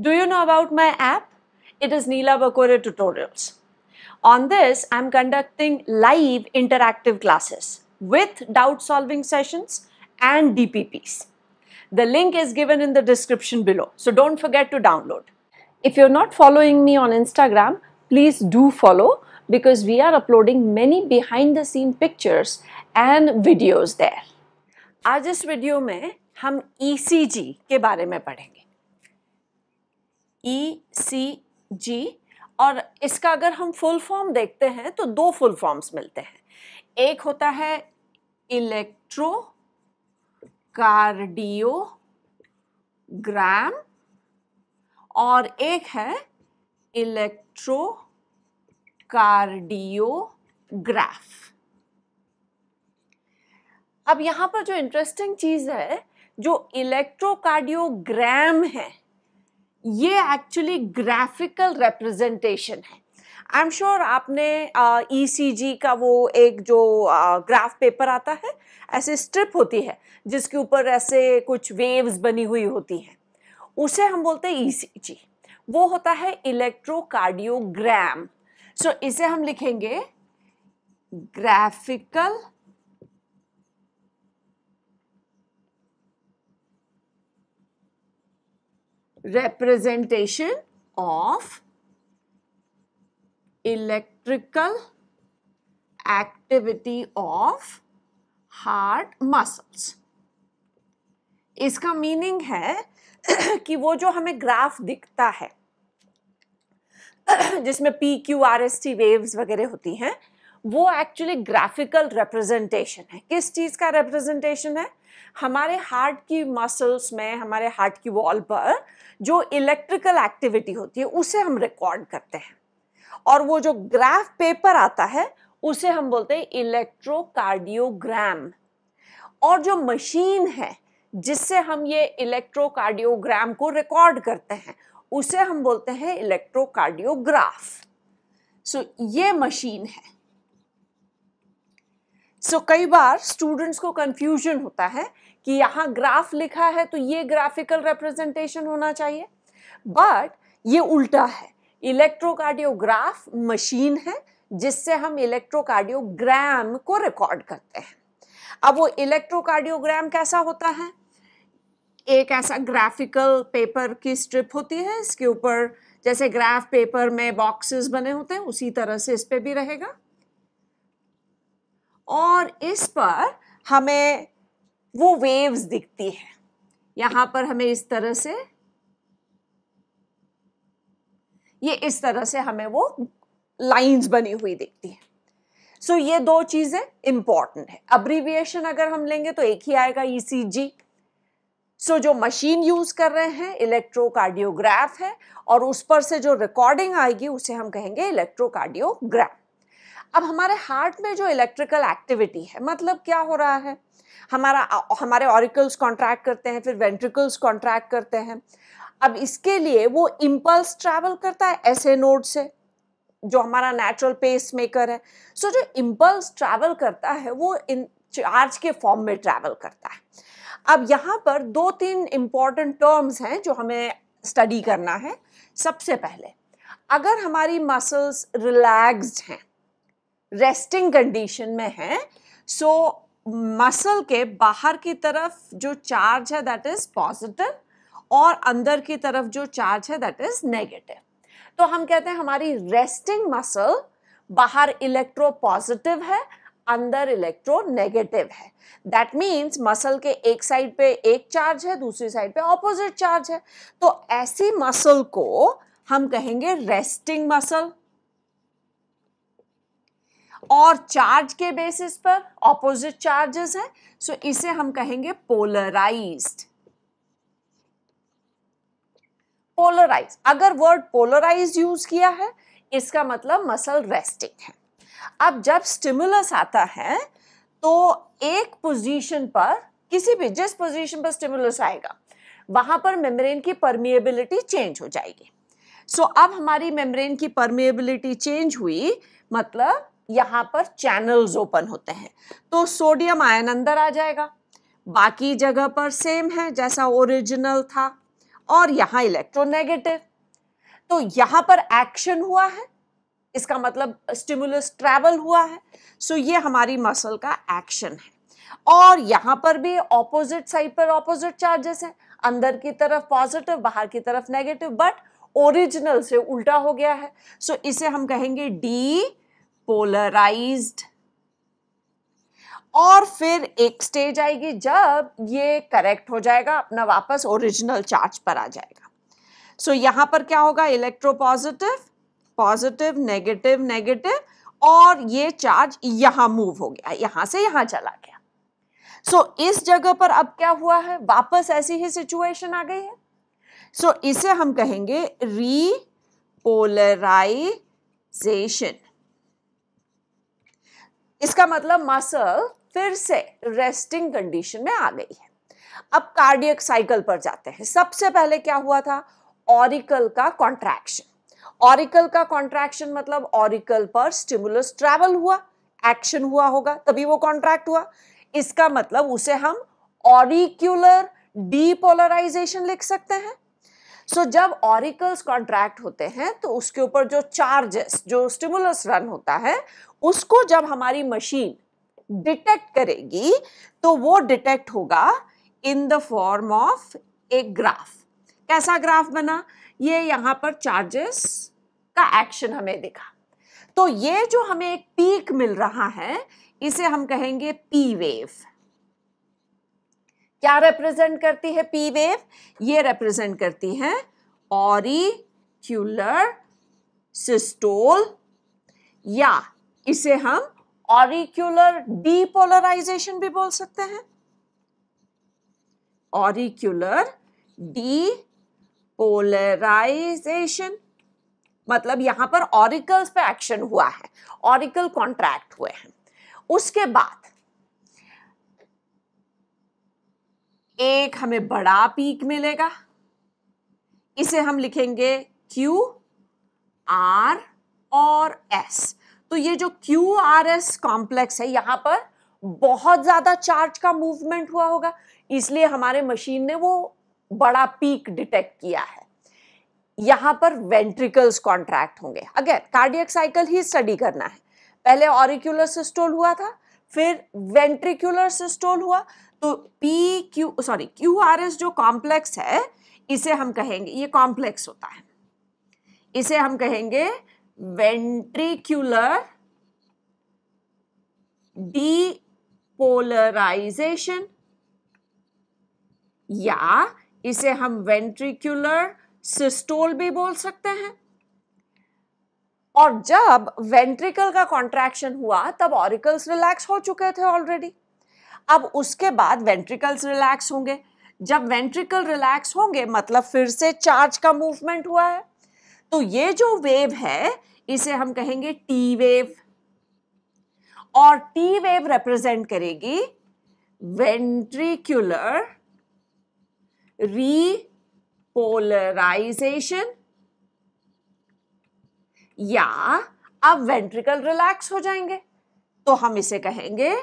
Do you know about my app? It is Neela Bakore Tutorials. On this, I'm conducting live interactive classes with doubt solving sessions and DPPs. The link is given in the description below, so don't forget to download. If you're not following me on Instagram, please do follow because we are uploading many behind the scene pictures and videos there. आज इस video, में हम ECG के बारे ई सी जी और इसका अगर हम फुल फॉर्म देखते हैं तो दो फुल फॉर्म्स मिलते हैं एक होता है इलेक्ट्रो कार्डियोग्राम और एक है इलेक्ट्रो कार्डियोग्राफ अब यहां पर जो इंटरेस्टिंग चीज़ है जो इलेक्ट्रोकार्डियोग्राम है ये एक्चुअली ग्राफिकल रिप्रेजेंटेशन है आई एम श्योर आपने ई सी जी का वो एक जो ग्राफ uh, पेपर आता है ऐसे स्ट्रिप होती है जिसके ऊपर ऐसे कुछ वेव्स बनी हुई होती हैं उसे हम बोलते हैं ई सी जी वो होता है इलेक्ट्रोकार्डियोग्राम सो so, इसे हम लिखेंगे graphical representation of electrical activity of heart muscles. इसका मीनिंग है कि वो जो हमें ग्राफ दिखता है जिसमें P Q R S T waves वगैरह होती हैं वो एक्चुअली ग्राफिकल रिप्रेजेंटेशन है किस चीज़ का रिप्रेजेंटेशन है हमारे हार्ट की मसल्स में हमारे हार्ट की वॉल पर जो इलेक्ट्रिकल एक्टिविटी होती है उसे हम रिकॉर्ड करते हैं और वो जो ग्राफ पेपर आता है उसे हम बोलते हैं इलेक्ट्रोकार्डियोग्राम और जो मशीन है जिससे हम ये इलेक्ट्रोकार्डियोग्राम को रिकॉर्ड करते हैं उसे हम बोलते हैं इलेक्ट्रोकार्डियोग्राफ सो so, ये मशीन है सो so, कई बार स्टूडेंट्स को कन्फ्यूजन होता है कि यहाँ ग्राफ लिखा है तो ये ग्राफिकल रिप्रेजेंटेशन होना चाहिए बट ये उल्टा है इलेक्ट्रोकार्डियोग्राफ मशीन है जिससे हम इलेक्ट्रोकार्डियोग्राम को रिकॉर्ड करते हैं अब वो इलेक्ट्रोकार्डियोग्राम कैसा होता है एक ऐसा ग्राफिकल पेपर की स्ट्रिप होती है इसके ऊपर जैसे ग्राफ पेपर में बॉक्सेस बने होते हैं उसी तरह से इस पर भी रहेगा और इस पर हमें वो वेव्स दिखती है यहां पर हमें इस तरह से ये इस तरह से हमें वो लाइंस बनी हुई दिखती है सो so, ये दो चीज़ें इंपॉर्टेंट है अब्रीविएशन अगर हम लेंगे तो एक ही आएगा ई e सो जो मशीन यूज़ कर रहे हैं इलेक्ट्रोकार्डियोग्राफ है और उस पर से जो रिकॉर्डिंग आएगी उसे हम कहेंगे इलेक्ट्रोकार्डियोग्राफ अब हमारे हार्ट में जो इलेक्ट्रिकल एक्टिविटी है मतलब क्या हो रहा है हमारा हमारे ऑरिकल्स कॉन्ट्रैक्ट करते हैं फिर वेंट्रिकल्स कॉन्ट्रैक्ट करते हैं अब इसके लिए वो इम्पल्स ट्रैवल करता है ऐसे नोड से जो हमारा नेचुरल पेस मेकर है सो so, जो इम्पल्स ट्रैवल करता है वो इन चार्ज के फॉर्म में ट्रैवल करता है अब यहाँ पर दो तीन इम्पॉर्टेंट टर्म्स हैं जो हमें स्टडी करना है सबसे पहले अगर हमारी मसल्स रिलैक्स्ड हैं रेस्टिंग कंडीशन में है सो मसल के बाहर की तरफ जो चार्ज है दैट इज़ पॉजिटिव और अंदर की तरफ जो चार्ज है दैट इज़ नेगेटिव तो हम कहते हैं हमारी रेस्टिंग मसल बाहर इलेक्ट्रो पॉजिटिव है अंदर इलेक्ट्रो नेगेटिव है दैट मीन्स मसल के एक साइड पे एक चार्ज है दूसरी साइड पे ऑपोजिट चार्ज है तो ऐसी मसल को हम कहेंगे रेस्टिंग मसल और चार्ज के बेसिस पर ऑपोजिट चार्जेस हैं सो so इसे हम कहेंगे पोलराइज्ड पोलराइज अगर वर्ड पोलराइज यूज किया है इसका मतलब मसल रेस्टिंग है अब जब स्टिमुलस आता है तो एक पोजीशन पर किसी भी जिस पोजीशन पर स्टिमुलस आएगा वहां पर मेम्ब्रेन की परमिएबिलिटी चेंज हो जाएगी सो so, अब हमारी मेम्ब्रेन की परमिएबिलिटी चेंज हुई मतलब यहाँ पर चैनल्स ओपन होते हैं तो सोडियम आयन अंदर आ जाएगा बाकी जगह पर सेम है जैसा ओरिजिनल था और यहाँ इलेक्ट्रोनेगेटिव तो यहाँ पर एक्शन हुआ है इसका मतलब स्टिमुलस ट्रैवल हुआ है सो ये हमारी मसल का एक्शन है और यहाँ पर भी ऑपोजिट साइड पर ऑपोजिट चार्जेस हैं अंदर की तरफ पॉजिटिव बाहर की तरफ नेगेटिव बट ओरिजिनल से उल्टा हो गया है सो so इसे हम कहेंगे डी पोलराइज्ड और फिर एक स्टेज आएगी जब ये करेक्ट हो जाएगा अपना वापस ओरिजिनल चार्ज पर आ जाएगा सो so, यहां पर क्या होगा electropositive positive negative negative और ये चार्ज यहां मूव हो गया यहां से यहां चला गया सो so, इस जगह पर अब क्या हुआ है वापस ऐसी ही सिचुएशन आ गई है सो so, इसे हम कहेंगे रीपोलराइजेशन इसका मतलब मसल फिर से रेस्टिंग कंडीशन में आ गई है अब कार्डियक साइकिल पर जाते हैं सबसे पहले क्या हुआ था ऑरिकल का कॉन्ट्रैक्शन ऑरिकल का कॉन्ट्रैक्शन मतलब ऑरिकल पर स्टिमुलस ट्रैवल हुआ एक्शन हुआ होगा तभी वो कॉन्ट्रैक्ट हुआ इसका मतलब उसे हम ऑरिक्यूलर डीपोलराइजेशन लिख सकते हैं सो so, जब ऑरिकल्स कॉन्ट्रैक्ट होते हैं तो उसके ऊपर जो चार्जेस जो स्टिमुलस रन होता है उसको जब हमारी मशीन डिटेक्ट करेगी तो वो डिटेक्ट होगा in the form of a graph कैसा ग्राफ बना ये यहाँ पर चार्जेस का एक्शन हमें दिखा तो ये जो हमें एक पीक मिल रहा है इसे हम कहेंगे पी वेव क्या रिप्रेजेंट करती है पी वेव ये रिप्रेजेंट करती है ऑरिक्यूलर सिस्टोल या इसे हम ऑरिक्यूलर डीपोलराइजेशन भी बोल सकते हैं ऑरिक्यूलर पोलराइजेशन मतलब यहां पर ऑरिकल्स पे एक्शन हुआ है ऑरिकल कॉन्ट्रैक्ट हुए हैं उसके बाद एक हमें बड़ा पीक मिलेगा इसे हम लिखेंगे Q R और S तो ये जो क्यू आर एस कॉम्प्लेक्स है यहां पर बहुत ज़्यादा चार्ज का मूवमेंट हुआ होगा इसलिए हमारे मशीन ने वो बड़ा पीक डिटेक्ट किया है यहां पर वेंट्रिकल्स कॉन्ट्रैक्ट होंगे अगेन कार्डियक साइकिल ही स्टडी करना है पहले ऑरिक्यूलर सिस्टोल हुआ था फिर वेंट्रिकुलर सिस्टोल हुआ तो P Q sorry Q R S जो कॉम्प्लेक्स है इसे हम कहेंगे ये कॉम्प्लेक्स होता है इसे हम कहेंगे वेंट्रिक्यूलर डीपोलराइजेशन या इसे हम वेंट्रिक्यूलर सिस्टोल भी बोल सकते हैं और जब वेंट्रिकल का कॉन्ट्रैक्शन हुआ तब ऑरिकल्स रिलैक्स हो चुके थे ऑलरेडी अब उसके बाद वेंट्रिकल्स रिलैक्स होंगे जब वेंट्रिकल रिलैक्स होंगे मतलब फिर से चार्ज का मूवमेंट हुआ है तो ये जो वेव है इसे हम कहेंगे टी वेव और टी वेव रिप्रेजेंट करेगी वेंट्रिकुलर रीपोलराइजेशन या अब वेंट्रिकल रिलैक्स हो जाएंगे तो हम इसे कहेंगे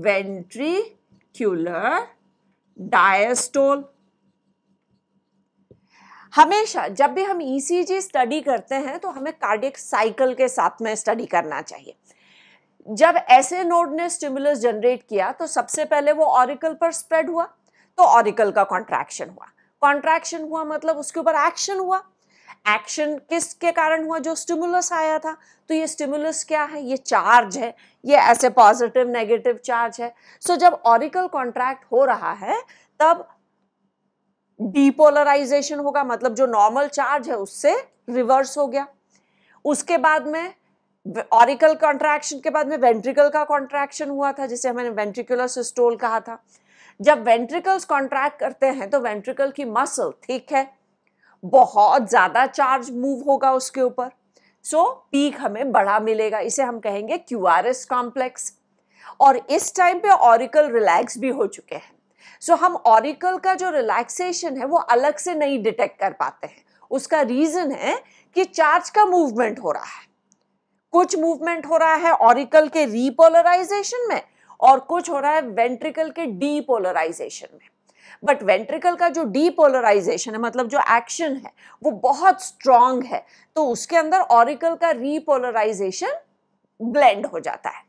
वेंट्रिक्यूलर डायस्टोल हमेशा जब भी हम ईसीजी e स्टडी करते हैं तो हमें कार्डियक साइकिल के साथ में स्टडी करना चाहिए जब ऐसे नोड ने स्टिमुलस जनरेट किया तो सबसे पहले वो ऑरिकल पर स्प्रेड हुआ तो ऑरिकल का कॉन्ट्रैक्शन हुआ कॉन्ट्रैक्शन हुआ मतलब उसके ऊपर एक्शन हुआ एक्शन किसके कारण हुआ जो स्टिमुलस आया था तो ये स्टिमुलस क्या है ये चार्ज है ये ऐसे पॉजिटिव नेगेटिव चार्ज है सो so, जब ऑरिकल कॉन्ट्रैक्ट हो रहा है तब डीपोलराइजेशन होगा मतलब जो नॉर्मल चार्ज है उससे रिवर्स हो गया उसके बाद में ऑरिकल कॉन्ट्रैक्शन के बाद में वेंट्रिकल का कॉन्ट्रैक्शन हुआ था जिसे हमने वेंट्रिकुलर सिस्टोल कहा था जब वेंट्रिकल्स कॉन्ट्रैक्ट करते हैं तो वेंट्रिकल की मसल ठीक है बहुत ज़्यादा चार्ज मूव होगा उसके ऊपर सो so, पीक हमें बड़ा मिलेगा इसे हम कहेंगे क्यू आर एस कॉम्प्लेक्स और इस टाइम पे ऑरिकल रिलैक्स भी हो चुके हैं सो so, हम ऑरिकल का जो रिलैक्सेशन है वो अलग से नहीं डिटेक्ट कर पाते हैं उसका रीज़न है कि चार्ज का मूवमेंट हो रहा है कुछ मूवमेंट हो रहा है ऑरिकल के रीपोलराइजेशन में और कुछ हो रहा है वेंट्रिकल के डीपोलराइजेशन में बट वेंट्रिकल का जो डीपोलराइजेशन है मतलब जो एक्शन है वो बहुत स्ट्रांग है तो उसके अंदर ऑरिकल का रीपोलराइजेशन ब्लेंड हो जाता है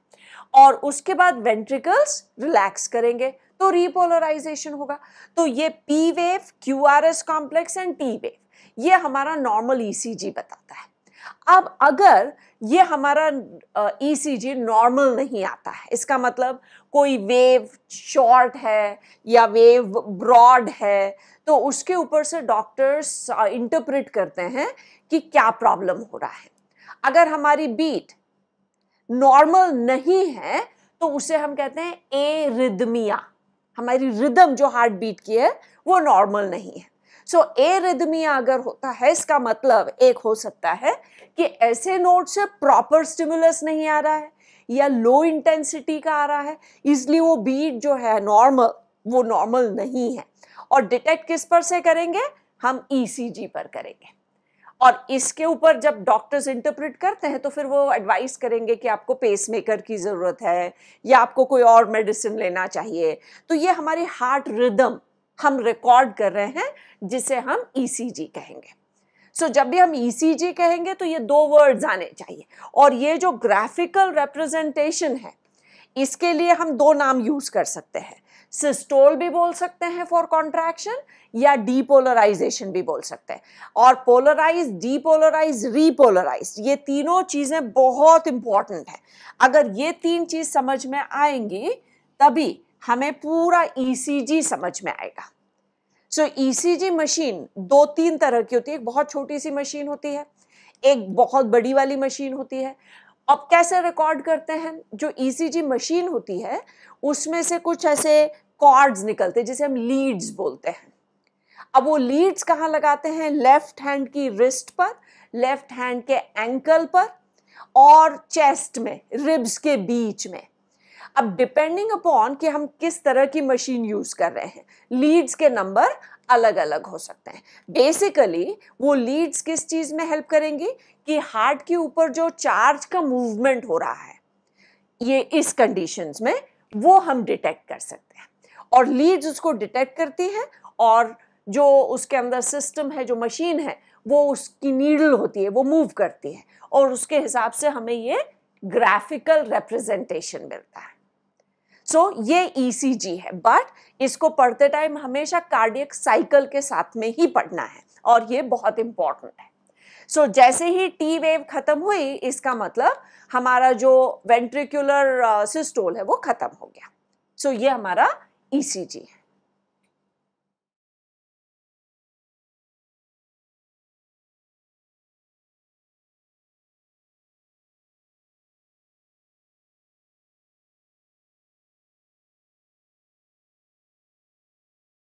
और उसके बाद वेंट्रिकल्स रिलैक्स करेंगे तो रीपोलराइजेशन होगा तो ये P wave Q R S complex and T wave ये हमारा नॉर्मल ईसीजी e बताता है अब अगर ये हमारा ईसीजी नॉर्मल e नहीं आता है इसका मतलब कोई वेव शॉर्ट है या वेव ब्रॉड है तो उसके ऊपर से डॉक्टर्स इंटरप्रेट करते हैं कि क्या प्रॉब्लम हो रहा है अगर हमारी बीट नॉर्मल नहीं है तो उसे हम कहते हैं ए रिदमिया हमारी रिदम जो हार्ट बीट की है वो नॉर्मल नहीं है सो ए रिदमिया अगर होता है इसका मतलब एक हो सकता है कि ऐसे नोट से प्रॉपर स्टिमुलस नहीं आ रहा है या लो इंटेंसिटी का आ रहा है इसलिए वो बीट जो है नॉर्मल वो नॉर्मल नहीं है और डिटेक्ट किस पर से करेंगे हम ईसीजी e पर करेंगे और इसके ऊपर जब डॉक्टर्स इंटरप्रेट करते हैं तो फिर वो एडवाइस करेंगे कि आपको पेसमेकर की ज़रूरत है या आपको कोई और मेडिसिन लेना चाहिए तो ये हमारी हार्ट रिदम हम रिकॉर्ड कर रहे हैं जिसे हम ईसीजी e कहेंगे सो so, जब भी हम ईसीजी e कहेंगे तो ये दो वर्ड्स आने चाहिए और ये जो ग्राफिकल रिप्रेजेंटेशन है इसके लिए हम दो नाम यूज कर सकते हैं सिस्टोल भी बोल सकते हैं फॉर कॉन्ट्रैक्शन या डीपोलराइजेशन भी बोल सकते हैं और पोलराइज डीपोलराइज रीपोलराइज ये तीनों चीज़ें बहुत इंपॉर्टेंट हैं अगर ये तीन चीज़ समझ में आएंगी तभी हमें पूरा ईसीजी e समझ में आएगा सो ईसीजी मशीन दो तीन तरह की होती है एक बहुत छोटी सी मशीन होती है एक बहुत बड़ी वाली मशीन होती है अब कैसे रिकॉर्ड करते हैं जो ईसीजी e मशीन होती है उसमें से कुछ ऐसे कॉर्ड्स निकलते हैं जिसे हम लीड्स बोलते हैं अब वो लीड्स कहाँ लगाते हैं लेफ्ट हैंड की रिस्ट पर लेफ्ट हैंड के एंकल पर और चेस्ट में रिब्स के बीच में अब डिपेंडिंग अपॉन कि हम किस तरह की मशीन यूज़ कर रहे हैं लीड्स के नंबर अलग अलग हो सकते हैं बेसिकली वो लीड्स किस चीज़ में हेल्प करेंगी कि हार्ट के ऊपर जो चार्ज का मूवमेंट हो रहा है ये इस कंडीशंस में वो हम डिटेक्ट कर सकते हैं और लीड्स उसको डिटेक्ट करती है और जो उसके अंदर सिस्टम है जो मशीन है वो उसकी नीडल होती है वो मूव करती है और उसके हिसाब से हमें ये ग्राफिकल रिप्रेजेंटेशन मिलता है सो so, ये ईसीजी e है बट इसको पढ़ते टाइम हमेशा कार्डियक साइकिल के साथ में ही पढ़ना है और ये बहुत इंपॉर्टेंट है सो so, जैसे ही टी वेव खत्म हुई इसका मतलब हमारा जो वेंट्रिकुलर सिस्टोल है वो खत्म हो गया सो so, ये हमारा ईसीजी e है